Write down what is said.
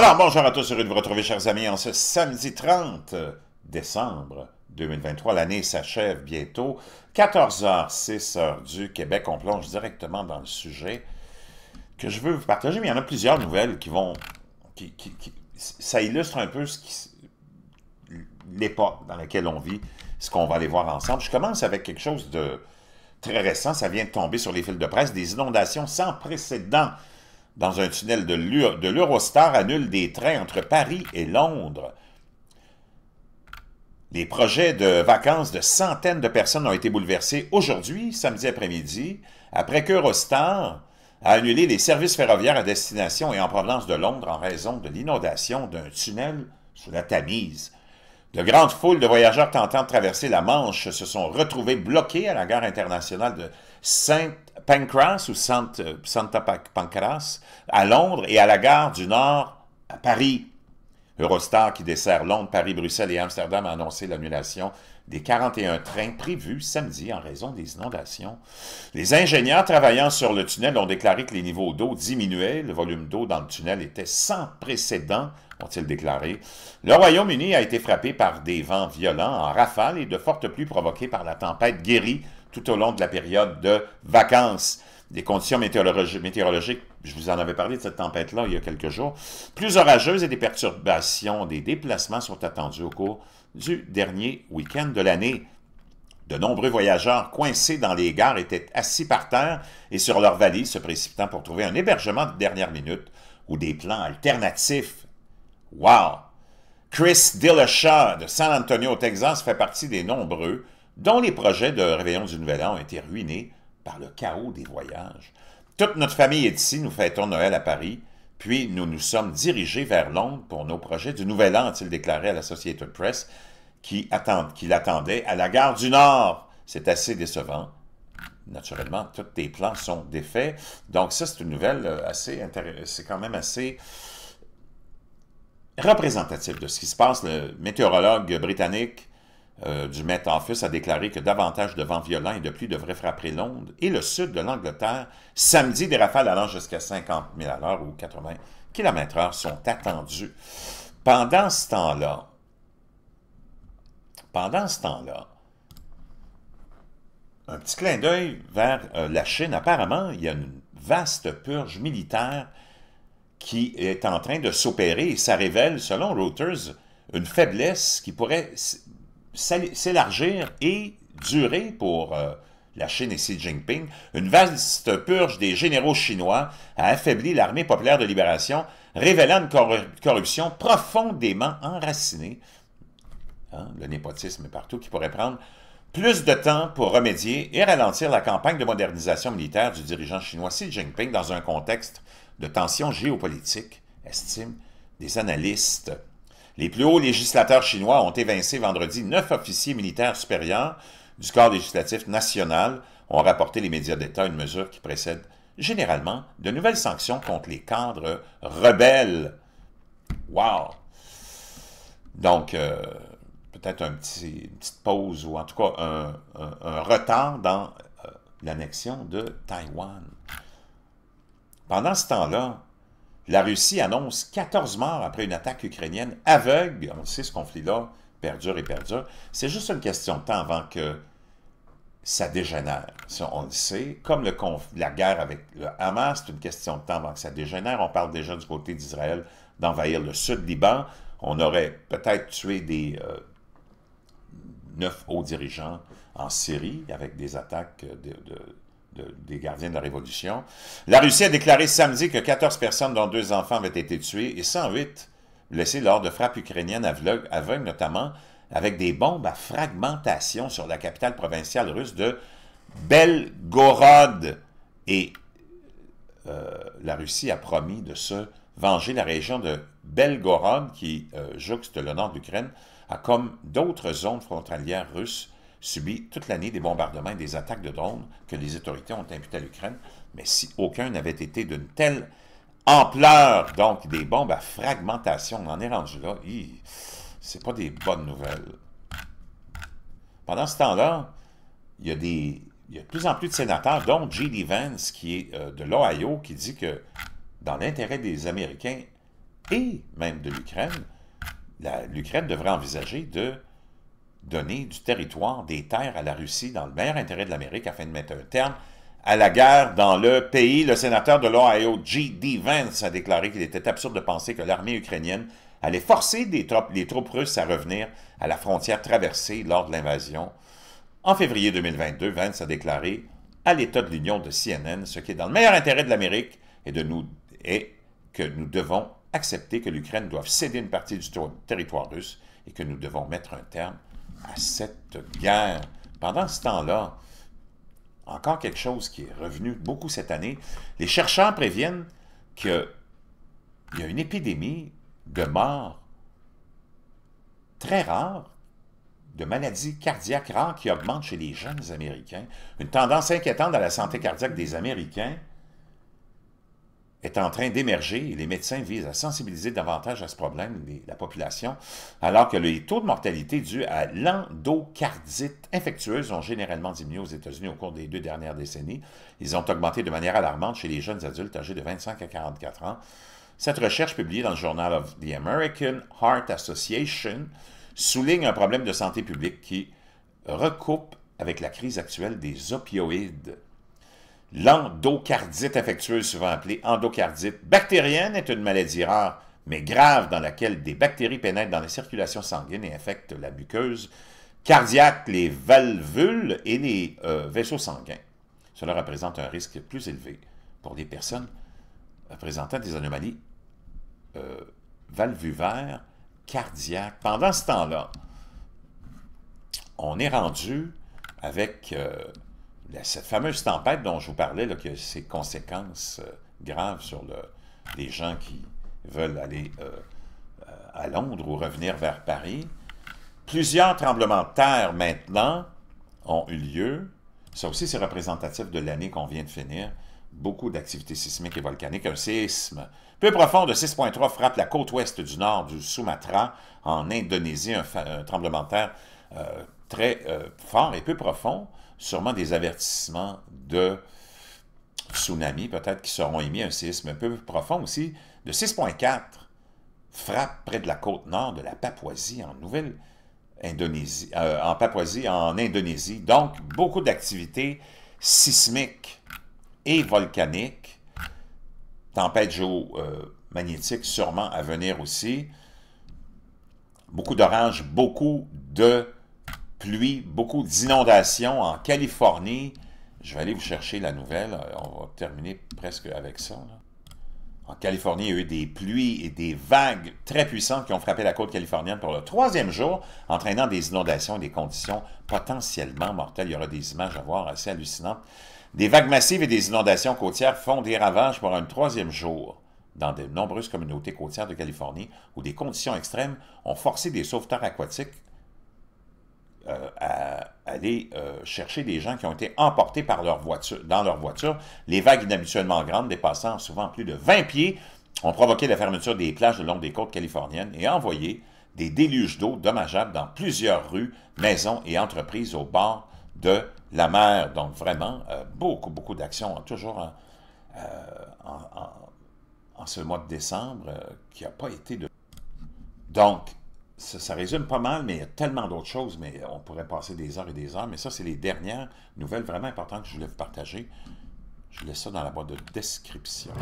Alors, bonjour à tous, heureux de vous retrouver, chers amis, en ce samedi 30 décembre 2023. L'année s'achève bientôt. 14h, 06 h du Québec. On plonge directement dans le sujet que je veux vous partager, mais il y en a plusieurs nouvelles qui vont... ça illustre un peu ce qui, l'époque dans laquelle on vit, ce qu'on va aller voir ensemble. Je commence avec quelque chose de très récent. Ça vient de tomber sur les fils de presse, des inondations sans précédent dans un tunnel de l'Eurostar annule des trains entre Paris et Londres. Les projets de vacances de centaines de personnes ont été bouleversés aujourd'hui, samedi après-midi, après, après qu'Eurostar a annulé les services ferroviaires à destination et en provenance de Londres en raison de l'inondation d'un tunnel sous la Tamise. De grandes foules de voyageurs tentant de traverser la Manche se sont retrouvés bloqués à la gare internationale de Saint Pancras euh, ou Santa Pancras à Londres et à la gare du Nord à Paris. Eurostar, qui dessert Londres, Paris, Bruxelles et Amsterdam, a annoncé l'annulation des 41 trains prévus samedi en raison des inondations. Les ingénieurs travaillant sur le tunnel ont déclaré que les niveaux d'eau diminuaient. Le volume d'eau dans le tunnel était sans précédent, ont-ils déclaré. Le Royaume-Uni a été frappé par des vents violents en rafale et de fortes pluies provoquées par la tempête guérie tout au long de la période de vacances des conditions météorologiques, je vous en avais parlé de cette tempête-là il y a quelques jours, plus orageuses et des perturbations des déplacements sont attendus au cours du dernier week-end de l'année. De nombreux voyageurs coincés dans les gares étaient assis par terre et sur leurs valises se précipitant pour trouver un hébergement de dernière minute ou des plans alternatifs. Wow! Chris Dillashaw de San Antonio, au Texas, fait partie des nombreux dont les projets de réveillon du Nouvel An ont été ruinés par le chaos des voyages. Toute notre famille est ici, nous fêtons Noël à Paris, puis nous nous sommes dirigés vers Londres pour nos projets du Nouvel An, a-t-il déclaré à la Press, qui, attendait l'attendait à la gare du Nord. C'est assez décevant. Naturellement, tous tes plans sont défaits. Donc ça, c'est une nouvelle euh, assez intéressante. C'est quand même assez représentatif de ce qui se passe. Le météorologue britannique euh, du Met Office a déclaré que davantage de vents violents et de pluie devraient frapper Londres et le sud de l'Angleterre. Samedi, des rafales allant jusqu'à 50 000 à l'heure ou 80 km h sont attendues. Pendant ce temps-là, pendant ce temps-là, un petit clin d'œil vers euh, la Chine. Apparemment, il y a une vaste purge militaire qui est en train de s'opérer et ça révèle, selon Reuters, une faiblesse qui pourrait s'élargir et durer pour euh, la Chine et Xi Jinping. Une vaste purge des généraux chinois a affaibli l'armée populaire de libération, révélant une corruption profondément enracinée. Hein, le népotisme est partout qui pourrait prendre plus de temps pour remédier et ralentir la campagne de modernisation militaire du dirigeant chinois Xi Jinping dans un contexte de tensions géopolitiques, estiment des analystes. Les plus hauts législateurs chinois ont évincé vendredi neuf officiers militaires supérieurs du corps législatif national, ont rapporté les médias d'État, une mesure qui précède généralement de nouvelles sanctions contre les cadres rebelles. Wow! Donc, euh, peut-être un petit, une petite pause ou en tout cas un, retard dans euh, l'annexion de Taïwan. Pendant ce temps-là, la Russie annonce 14 morts après une attaque ukrainienne aveugle. On le sait, ce conflit-là perdure et perdure. C'est juste une question de temps avant que ça dégénère. on le sait. Comme le la guerre avec le Hamas, c'est une question de temps avant que ça dégénère. On parle déjà du côté d'Israël d'envahir le sud Liban. On aurait peut-être tué des euh, neuf hauts dirigeants en Syrie avec des attaques de des gardiens de la Révolution. La Russie a déclaré samedi que 14 personnes, dont deux enfants, avaient été tuées et 108 blessés lors de frappes ukrainiennes aveugles, notamment avec des bombes à fragmentation sur la capitale provinciale russe de Belgorod. Et euh, la Russie a promis de se venger. La région de Belgorod, qui juxte euh, jouxte le nord de l'Ukraine, a, comme d'autres zones frontalières russes, subit toute l'année des bombardements et des attaques de drones que les autorités ont imputées à l'Ukraine, mais si aucun n'avait été d'une telle ampleur, donc des bombes à fragmentation, on en est rendu là, c'est pas des bonnes nouvelles. Pendant ce temps-là, il y a des il y a de plus en plus de sénateurs, dont J.D. Vance, qui est euh, de l'Ohio, qui dit que dans l'intérêt des Américains et même de l'Ukraine, l'Ukraine devrait envisager de donner du territoire, des terres à la Russie dans le meilleur intérêt de l'Amérique afin de mettre un terme à la guerre dans le pays. Le sénateur de l'Ohio, G.D. Vance, a déclaré qu'il était absurde de penser que l'armée ukrainienne allait forcer les troupes russes à revenir à la frontière traversée lors de l'invasion. En février 2022, Vance a déclaré à l'État de l'Union de CNN ce qui est dans le meilleur intérêt de l'Amérique et de nous et que nous devons accepter que l'Ukraine doive céder une partie du territoire russe et que nous devons mettre un terme à cette guerre. Pendant ce temps-là, encore quelque chose qui est revenu beaucoup cette année, les chercheurs préviennent qu'il y a une épidémie de morts très rare, de maladies cardiaques rares qui augmentent chez les jeunes Américains. Une tendance inquiétante à la santé cardiaque des Américains est en train d'émerger et les médecins visent à sensibiliser davantage à ce problème la population, alors que les taux de mortalité dus à l'endocardite infectieuse ont généralement diminué aux États-Unis au cours des deux dernières décennies. Ils ont augmenté de manière alarmante chez les jeunes adultes âgés de 25 à 44 ans. Cette recherche publiée dans le Journal of the American Heart Association souligne un problème de santé publique qui recoupe avec la crise actuelle des opioïdes L'endocardite affectueuse, souvent appelée endocardite bactérienne, est une maladie rare, mais grave, dans laquelle des bactéries pénètrent dans la circulation sanguine et infectent la muqueuse cardiaque, les valvules et les euh, vaisseaux sanguins. Cela représente un risque plus élevé pour les personnes présentant des anomalies euh, valvulaires cardiaques. Pendant ce temps-là, on est rendu avec... Euh, cette fameuse tempête dont je vous parlais, qui a ses conséquences euh, graves sur les gens qui veulent aller euh, euh, à Londres ou revenir vers Paris, plusieurs tremblements de terre maintenant ont eu lieu. Ça aussi, c'est représentatif de l'année qu'on vient de finir. Beaucoup d'activités sismiques et volcaniques. Un séisme peu profond de 6,3 frappe la côte ouest du nord du Sumatra en Indonésie. Un, tremblement de terre très fort et peu profond sûrement des avertissements de tsunami, peut-être qui seront émis, un séisme un peu profond aussi, de 6,4 frappe près de la côte nord de la Papouasie en Nouvelle Indonésie, euh, en Papouasie, en Indonésie. Donc, beaucoup d'activités sismiques et volcaniques, tempête géomagnétique euh, sûrement à venir aussi, beaucoup d'oranges, beaucoup de Pluies, beaucoup d'inondations en Californie. Je vais aller vous chercher la nouvelle. Euh, on va terminer presque avec ça. En Californie, il y a eu des pluies et des vagues très puissantes qui ont frappé la côte californienne pour le troisième jour, entraînant des inondations et des conditions potentiellement mortelles. Il y aura des images à voir assez hallucinantes. Des vagues massives et des inondations côtières font des ravages pour un troisième jour dans de nombreuses communautés côtières de Californie où des conditions extrêmes ont forcé des sauveteurs aquatiques euh, à aller euh, chercher des gens qui ont été emportés par leur dans leur voiture. Les vagues inhabituellement grandes, dépassant souvent plus de 20 pieds, ont provoqué la fermeture des plages le long des côtes californiennes et envoyé des déluges d'eau dommageables dans plusieurs rues, maisons et entreprises au bord de la mer. Donc vraiment, euh, beaucoup, beaucoup d'actions, toujours en, en, ce mois de décembre, qui n'a pas été de... Donc, ça, résume pas mal, mais il y a tellement d'autres choses, mais on pourrait passer des heures et des heures. Mais ça, c'est les dernières nouvelles vraiment importantes que je voulais vous partager. Je laisse ça dans la boîte de description.